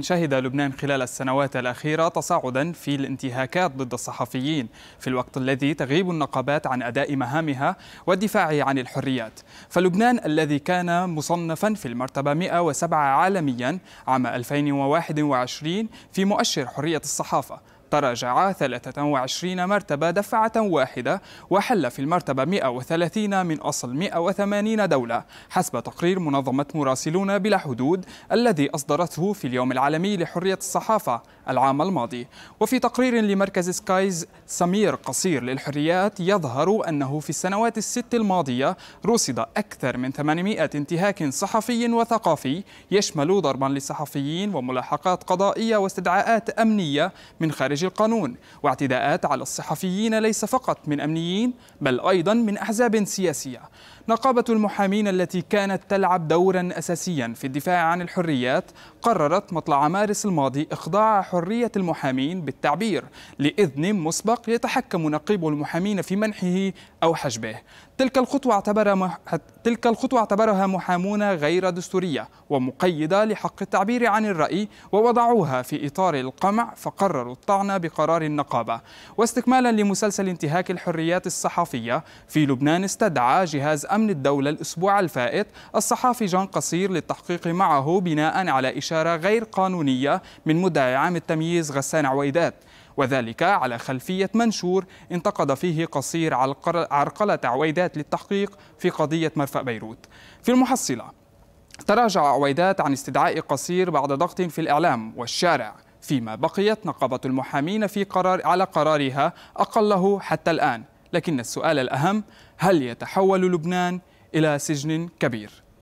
شهد لبنان خلال السنوات الأخيرة تصاعدا في الانتهاكات ضد الصحفيين في الوقت الذي تغيب النقابات عن أداء مهامها والدفاع عن الحريات فلبنان الذي كان مصنفا في المرتبة 107 عالميا عام 2021 في مؤشر حرية الصحافة تراجع 23 مرتبة دفعة واحدة وحل في المرتبة 130 من أصل 180 دولة حسب تقرير منظمة مراسلون بلا حدود الذي أصدرته في اليوم العالمي لحرية الصحافة العام الماضي وفي تقرير لمركز سكايز سمير قصير للحريات يظهر أنه في السنوات الست الماضية رصد أكثر من 800 انتهاك صحفي وثقافي يشمل ضربا للصحفيين وملاحقات قضائية واستدعاءات أمنية من خارج خارج القانون واعتداءات على الصحفيين ليس فقط من أمنيين بل أيضا من أحزاب سياسية نقابة المحامين التي كانت تلعب دورا أساسيا في الدفاع عن الحريات قررت مطلع مارس الماضي إخضاع حرية المحامين بالتعبير لإذن مسبق يتحكم نقيب المحامين في منحه أو حجبه تلك الخطوة, اعتبر مح... تلك الخطوة اعتبرها محامون غير دستورية ومقيدة لحق التعبير عن الرأي ووضعوها في إطار القمع فقرروا الطعن بقرار النقابة واستكمالا لمسلسل انتهاك الحريات الصحفية في لبنان استدعى جهاز أمن الدولة الأسبوع الفائت الصحافي جان قصير للتحقيق معه بناء على إشارة غير قانونية من مدعي عام التمييز غسان عويدات وذلك على خلفية منشور انتقد فيه قصير عرقلة عويدات للتحقيق في قضية مرفأ بيروت في المحصلة تراجع عويدات عن استدعاء قصير بعد ضغط في الإعلام والشارع فيما بقيت نقابة المحامين في قرار على قرارها أقله حتى الآن لكن السؤال الأهم هل يتحول لبنان إلى سجن كبير؟